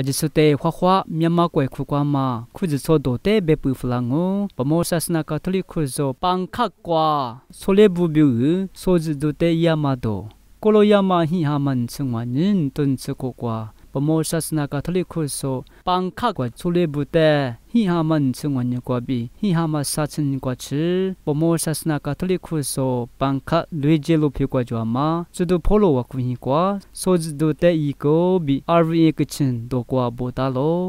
အဂျစ်စတေခွာခွာမြန်မာကွယ်ခုကွာမခုဇစောဒိုတေဘေပူဖလာငိုပမောဆာစနာကတ်လိခုဇောပန်ခတ်ကွာဆိုလေဘူဘူဆိုဇဒိုတေယာမဒိုကိုလိုယာမဟီဟာမန်ဆုံဝနင်တွန်စကိုကွာပမောဆာစနာကသလိခုဆိုပန်ခါကွာချူလေဘူးတဲ့ဟိဟာမန်စုံဝန်ကွာပြီဟိဟာမဆာချင်ကွာချီပမောဆာစနာကသလိခုဆိုပန်ခါလွေဂျေလိုဖေကွာကြွာမာစွဒဖိုလိုဝကူဟိကွာဆိုဇဒိုတဲ့ဤကိုဘီအာရီကချင်ဒိုကွာဘောတာလော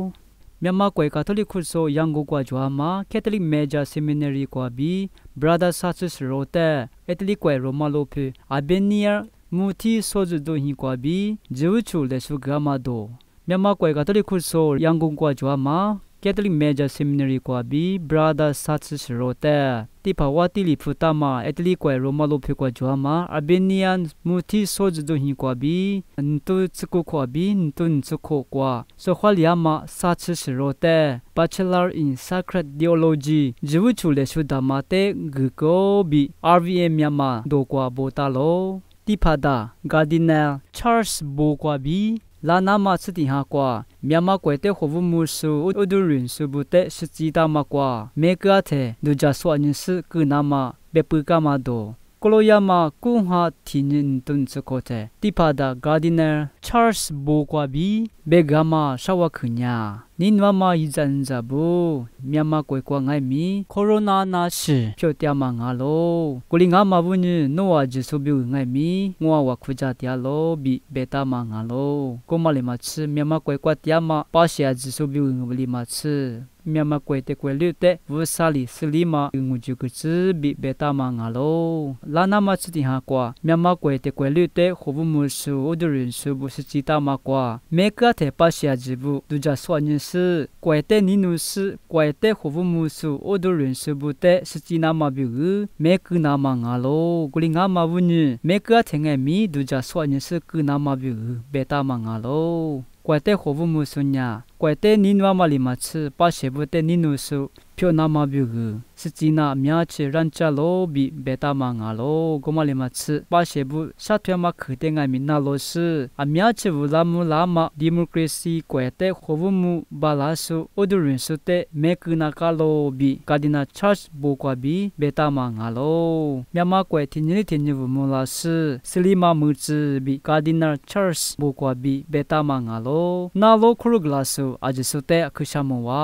မြန်မာကွယ်ကက်သလစ်ခုဆိုရန်ကုန်ကွာကျွာမှာကက်သလစ်မေဂျာဆီမီနရီကွာဘီဘရာဒါဆာဆစ်ရိုတဲအက်တလီကွယ်ရိုမာလိုဖေအဘင်နီယာမူတီစောဇဒိုဟီကွာဘီဂျေဝချူလက်ဆုဂမဒိုမြန်မာကွယ်ကတလိခုဆိုရန်ကုန်ကွာဂျွာမာကက်သလစ်မေဂျာဆီမီနရီကွာဘီဘရာဒါဆတ်စစ်ရိုတဲတိဖဝတိလီဖူတာမာအက်တလီကွယ်ရိုမလိုဖေကွာဂျွာမာအဘီနီယန်မူတီစောဇဒိုဟီကွာဘီန်တုစကုကွာဘီန်တုန်စကုကွာဆိုခွာလျာမာဆတ်စစ်ရိုတဲ Bachelor in Sacred Theology ဂျေဝချူလက်ဆုဒါမာတဲဂကိုဘီ RVM မြန်မာဒိုကွာဘိုတာလောတိဖာဒဂါဒီနာချားလ်စ်ဘိုကွာဘီလာနာမစတိဟာကွာမြန်မာကွယ်တဲ့ခုဗမှုဆူအဒူရင်ဆူဘူတဲ့စစီတာမကွာမေကာတဲ့ဒူဂျာဆွာနင်းစကနာမဘေပူကမာဒိုကလိုယာမကုဟာတီနင်တွန်စကိုတဲ့တိဖာဒဂါဒီနာချားလ်စ်ဘိုကွာဘီဘေဂါမာရှဝခညာနိနဝမယဇန်ဇဘူမြန်မာကွယ်ကွာငိုင်းမီကိုရိုနာနာရှိဖြိုတမငါလောကိုလီငါမဘူးညနိုဝါဂျီဆိုဘူးငိုင်းမီငွာဝခွကြတရားလောဘီဘေတာမငါလောကိုမလီမချမြန်မာကွယ်ကွာတရားမပါရှာဂျီဆိုဘူးငဘလီမချမြန်မာကွယ်တကွယ်လွတ်တဲ့ဝဆာလီစလီမာငူဂျူကချဘီဘေတာမငါလောလာနာမချတိဟာကွာမြန်မာကွယ်တကွယ်လွတ်တဲ့ခဘမှုဆူဒရင်ဆူဘစချီတာမကွာမေကတဲ့ပါရှာဂျီဘူးဒူဂျာဆွာညင်း是怪得你努是怪得活不木是我的人是不得是几那么比如每个那么阿罗古里阿嘛不呢每个听个米都叫说你是个那么比如别大嘛阿罗怪得活不木是呀。ကွယ်တဲ့နင်းဝမလီမချပါရှေဘတဲ့နင်းနုစုဖြိုနာမဘျူကစစီနာအများချေရန်ချလောဘီဘေတာမငါလောကိုမလီမချပါရှေဘရှာထွေမခတဲ့ငါမီနာလောစအများချေဝလာမူလာမဒီမိုကရေစီကွယ်တဲ့ခိုဘမှုဘာလာစုအိုဒရင်စုတဲ့မေကနာကလောဘီကာဒီနာချာ့ဘိုကွာဘီဘေတာမငါလောမြန်မာကွယ်တင်ညိတင်ညမလာစစလီမာမူချဘီကာဒီနာချာ့ဘိုကွာဘီဘေတာမငါလောနာလောခရုဂလာစုအာဂျီဆုတဲအခုရှာမောဝါ